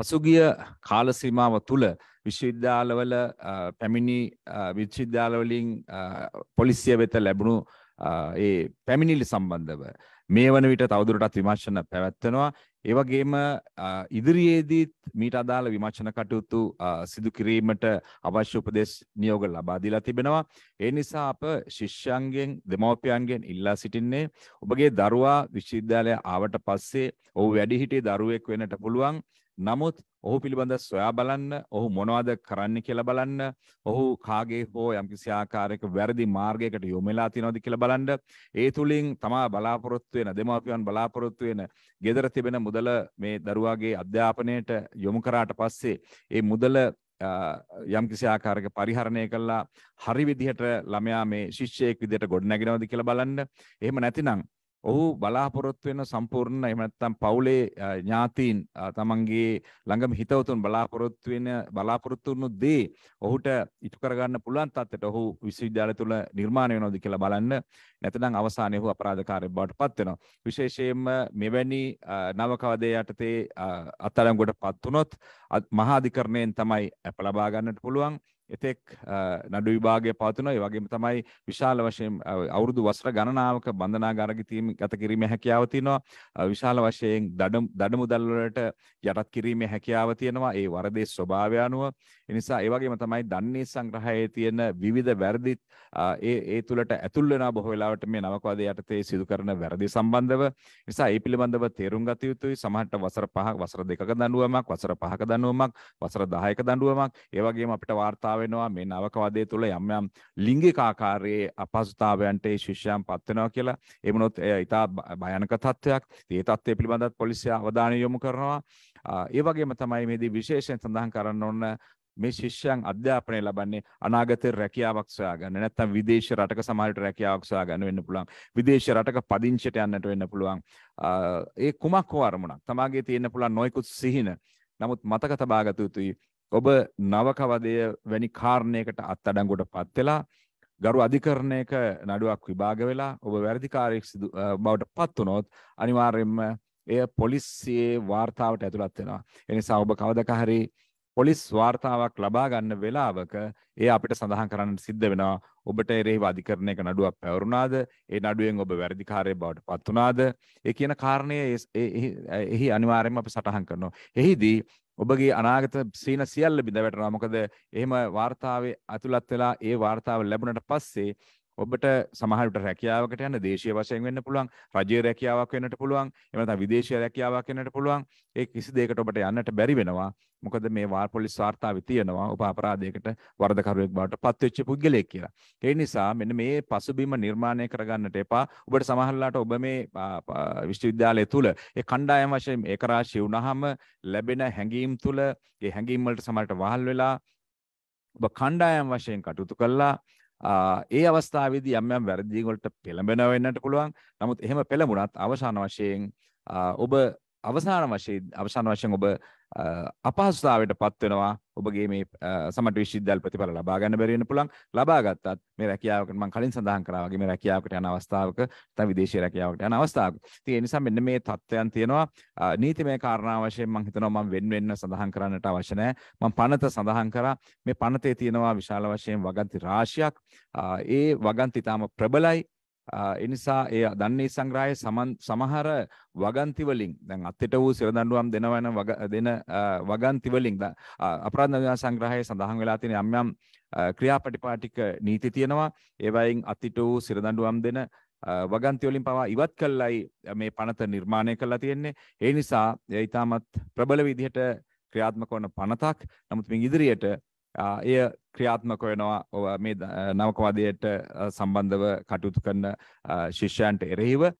පසුගිය කාල සීමාව තුළ විශ්වවිද්‍යාලවල පැමිණි විශ්වවිද්‍යාලවලින් පොලිසිය වෙත ලැබුණු ඒ පැමිණිලි සම්බන්ධව මේ වන විට තවදුරටත් විමර්ශන පැවැත්වෙනවා. ඒ වගේම ඉදිරියේදීත් මීට අදාළ විමර්ශන කටයුතු සිදු කිරීමට අවශ්‍ය උපදෙස් නියෝග ලබා දීලා තිබෙනවා. ඒ නිසා අප ශිෂ්‍යයන්ගෙන් දෙමව්පියන්ගෙන් ඉල්ලා සිටින්නේ ඔබගේ දරුවා විශ්වවිද්‍යාලය ආවට පස්සේ ඔහු වැඩිහිටි දරුවෙක් වෙන්නට පුළුවන්. නමුත් ඔහු පිළිබඳ සොයා බලන්න ඔහු මොනවද කරන්න කියලා බලන්න ඔහු කාගේ හෝ යම්කිසි ආකාරයක වැරදි මාර්ගයකට යොමු වෙලා තියෙනවද කියලා බලන්න ඒ තුලින් තමා බලාපොරොත්තු වෙන දෙමාපියන් බලාපොරොත්තු වෙන gedara තිබෙන මුදල මේ දරුවාගේ අධ්‍යාපනයට යොමු කරාට පස්සේ ඒ මුදල යම් කිසි ආකාරයක පරිහරණය කළා හරි විදිහට ළමයා මේ ශිෂ්‍යයෙක් විදිහට ගොඩනැගෙනවද කියලා බලන්න. එහෙම නැතිනම් ඔහු බලාපොරොත්තු වෙන සම්පූර්ණ එහෙම නැත්නම් පවුලේ ඥාතීන් තමන්ගේ ළඟම හිතවතුන් බලාපොරොත්තු වෙන බලාපොරොත්තු වුණු දේ ඔහුට ඉටු කරගන්න පුළුවන් තත්ත්වයට ඔහු විශ්වවිද්‍යාලය තුළ නිර්මාණය වෙනවද කියලා බලන්න නැත්නම් අවසානයේ ඔහු අපරාධකාරයෙක් බවට පත් වෙනවා විශේෂයෙන්ම මෙවැනි නවකවදේ යටතේ අත්අඩංගුවට පත් වුණොත් මහා අධිකරණයෙන් තමයි අප ලබා ගන්නට පුළුවන් එතෙක් නඩු විභාගය පවතුනවා ඒ වගේම තමයි විශාල වශයෙන් අවුරුදු වසර ගණනාවක බන්ධනාගාර ගත කිරීමේ හැකියාව තියෙනවා විශාල වශයෙන් දඩ මුදල් වලට යටත් කිරීමේ හැකියාව තියෙනවා ඒ වරදේ ස්වභාවය අනුව ඒ නිසා ඒ වගේම තමයි දන්නේ සංග්‍රහයේ තියෙන විවිධ වැරදි ඒ ඒ තුලට ඇතුල් වෙනවා බොහෝ වෙලාවට මේ නවකවාදයේ යටතේ සිදු කරන වැරදි සම්බන්ධව නිසා ඒ පිළිබඳව තේරුම් ගත යුතුයි සමහරට වසර පහ වසර දෙකක දඬුවමක් වසර පහක දඬුවමක් වසර 10ක දඬුවමක් ඒ වගේම අපිට වාර්තාව වෙනවා මේ නවකවාදය තුළ යම් යම් ලිංගික ආකාරයේ අපහසුතාවයන්ට ඒ ශිෂ්‍යයන් පත් වෙනවා කියලා ඒ වුණොත් ඉතා භයානක තත්ත්වයක්. ඒ තත්ත්වය පිළිබඳව පොලිසිය අවධානය යොමු කරනවා. ඒ වගේම තමයි මේදී විශේෂයෙන් සඳහන් කරන්න ඕන මේ ශිෂ්‍යයන් අධ්‍යාපනය ලබන්නේ අනාගතේ රැකියාවක් සොයාගන්න නැත්නම් විදේශ රටක සමහරට රැකියාවක් සොයාගන්න වෙන්න පුළුවන් විදේශ රටක පදිංචියට යන්නට වෙන්න පුළුවන් ඒ කුමක් හෝ අරමුණක් තමාගේ තියෙන්න පුළුවන් නොයෙකුත් සිහින නමුත් මතක තබාගත යුතුයි ඔබ නවකවදය වැනි කාරණයකට අත්අඩංගුවට පත් වෙලා ගරු අධිකරණයක නඩුවක් විභාග වෙලා ඔබ වැරදිකාරයෙක් සිදු බවට පත් වුණොත් අනිවාර්යෙන්ම එය පොලිසියේ වාර්තාවට ඇතුළත් වෙනවා. ඒ නිසා ඔබ කවදක හරි පොලිස් වාර්තාවක් ලබා ගන්න වෙලාවක ඒ අපිට සඳහන් කරන්න සිද්ධ වෙනවා ඔබට එරෙහිව අධිකරණයක නඩුවක් පැවරුණාද ඒ නඩුවෙන් ඔබ වැරදිකාරයෙක් බවට පත් වුණාද ඒ කියන කාරණය එහි අනිවාර්යෙන්ම අපි සටහන් කරනවා එහිදී ඔබගේ අනාගත සීන සියල්ල බිඳ වැටෙනවා මොකද එහෙම වාර්තාවේ ඇතුළත් වෙලා ඒ වාර්තාව ලැබුණට පස්සේ ඔබට සමහරට රැකියාවකට යන දේශීය වශයෙන් වෙන්න පුළුවන් රජයේ රැකියාවක් වෙන්නට පුළුවන් එහෙම නැත්නම් විදේශීය රැකියාවක් වෙන්නට පුළුවන් ඒ කිසි දෙයකට ඔබට යන්නට බැරි වෙනවා මොකද මේ වාර් පොලිස් වාර්තාවේ තියෙනවා ඔබ අපරාධයකට වරදකරුවෙක් බවට පත්වෙච්ච පුද්ගලයෙක් කියලා ඒ නිසා මෙන්න මේ පසුබිම නිර්මාණය කරගන්නට එපා ඔබට සමහරලාට ඔබ මේ විශ්වවිද්‍යාලය තුල ඒ කණ්ඩායම් වශයෙන් ඒකරාශී වුණාම ලැබෙන හැඟීම් තුල ඒ හැඟීම් වලට සමහරට වහල් වෙලා ඔබ කණ්ඩායම් වශයෙන් කටයුතු කළා ඒ අවස්ථාවේදී යම් යම් වැරදීන් වලට පෙළඹෙන වෙන්නට පුළුවන්. නමුත් එහෙම පෙළඹුණත් අවසාන වශයෙන් ඔබ අවසාන වශයෙන් අවසාන වශයෙන් ඔබ අපහසුතාවයට පත්වෙනවා ඔබගේ මේ සමට විශිද්ධල් ප්‍රතිඵල ලබා ගන්න බැරිවෙන පුළන් ලබාගත්තත් මේ රැකියාවකට මං කලින් සඳහන් කරාගේ මේ රැකියාවකට යන අවස්ථාවක තම විදේශ රැකියාවට යන අවස්ථාවක තිය නිසා මෙන්න මේ තත්ත්වයන් තියෙනවා නීතිමය කාරණා වශයෙන් මං හිතනවා මං වෙන්වෙන්න සඳහන් කරන්නට අවශ්‍ය නැහැ මං පනත සඳහන් කරා මේ පනතේ තියෙනවා විශාල වශයෙන් වගන්ති රාශියක් ඒ වගන්ති ඉතාම ප්‍රබලයි එනිසා ඒ දන්නේ සංග්‍රහයේ සමහර වගන්ති වලින් දැන් අත්යට වූ සිර දඬුවම් දෙනවන දෙන වගන්ති වලින් අපරාධ නිවාස සංග්‍රහයේ සඳහන් වෙලා තියෙන යම් යම් ක්‍රියාපටිපාටික නීති තියෙනවා ඒවයින් අත්යට වූ සිර දඬුවම් දෙන වගන්ති වලින් පවා ඉවත් කළයි මේ පනත නිර්මාණය කරලා තියෙන්නේ ඒ නිසා ඒ ඊටමත් ප්‍රබල විදිහට ක්‍රියාත්මක වන පනතක් නමුත් මේ ඉදිරියට එය ක්‍රියාත්මක වෙනවා මේ නවකවාදයට සම්බන්ධව කටයුතු කරන ශිෂ්‍යයන්ට එරෙහිව